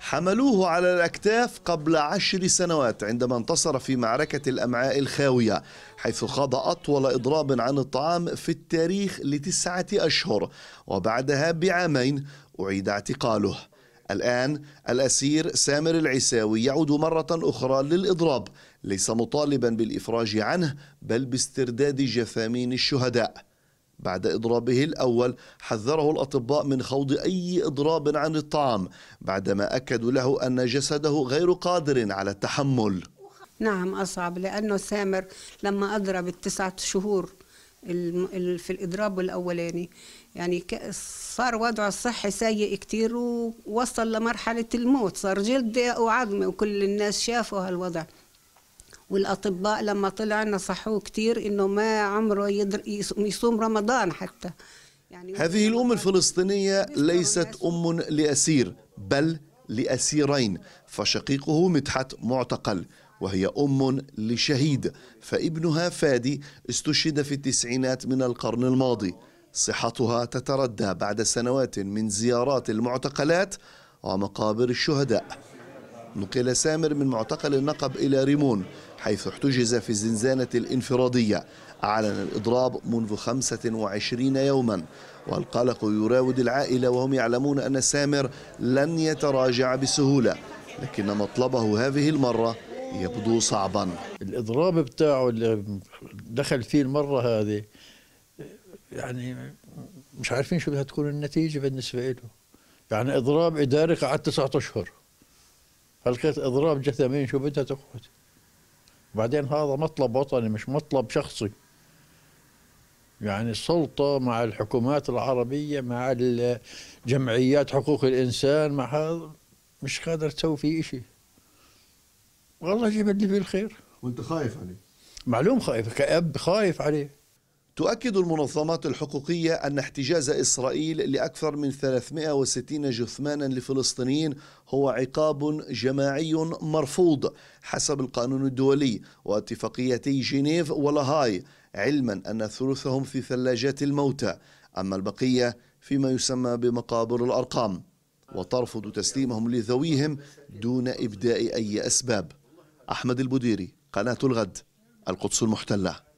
حملوه على الأكتاف قبل عشر سنوات عندما انتصر في معركة الأمعاء الخاوية حيث خاض أطول إضراب عن الطعام في التاريخ لتسعة أشهر وبعدها بعامين أعيد اعتقاله الآن الأسير سامر العساوي يعود مرة أخرى للإضراب ليس مطالبا بالإفراج عنه بل باسترداد جثامين الشهداء بعد إضرابه الأول حذره الأطباء من خوض أي إضراب عن الطعام بعدما أكدوا له أن جسده غير قادر على التحمل نعم أصعب لأنه سامر لما أضرب التسعة شهور في الإضراب الأولاني يعني صار وضعه الصحي سيء كتير ووصل لمرحلة الموت صار جلد وعظمة وكل الناس شافوا هالوضع والاطباء لما طلع نصحوه كثير انه ما عمره يدر يصوم رمضان حتى يعني هذه الام الفلسطينيه ليست ام لاسير بل لاسيرين فشقيقه مدحت معتقل وهي أم لشهيد فابنها فادي استشهد في التسعينات من القرن الماضي صحتها تتردى بعد سنوات من زيارات المعتقلات ومقابر الشهداء نقل سامر من معتقل النقب إلى ريمون حيث احتجز في الزنزانة الانفرادية أعلن الإضراب منذ 25 يوما والقلق يراود العائلة وهم يعلمون أن سامر لن يتراجع بسهولة لكن مطلبه هذه المرة يبدو صعبا الإضراب بتاعه اللي دخل فيه المرة هذه يعني مش عارفين شو بدها تكون النتيجة بالنسبة له يعني إضراب إداري قعد تسعة أشهر هلقيت إضراب جثمين شو بدها تقعد بعدين هذا مطلب وطني مش مطلب شخصي يعني السلطة مع الحكومات العربية مع الجمعيات حقوق الإنسان مع هذا مش قادر تسوي فيه إشي والله جبت لي فيه الخير وانت خايف عليه معلوم خايف كأب خايف عليه تؤكد المنظمات الحقوقية أن احتجاز إسرائيل لأكثر من 360 جثمانا لفلسطينيين هو عقاب جماعي مرفوض حسب القانون الدولي واتفاقيتي جنيف ولاهاي علما أن ثلثهم في ثلاجات الموتى أما البقية فيما يسمى بمقابر الأرقام وترفض تسليمهم لذويهم دون إبداء أي أسباب أحمد البديري قناة الغد القدس المحتله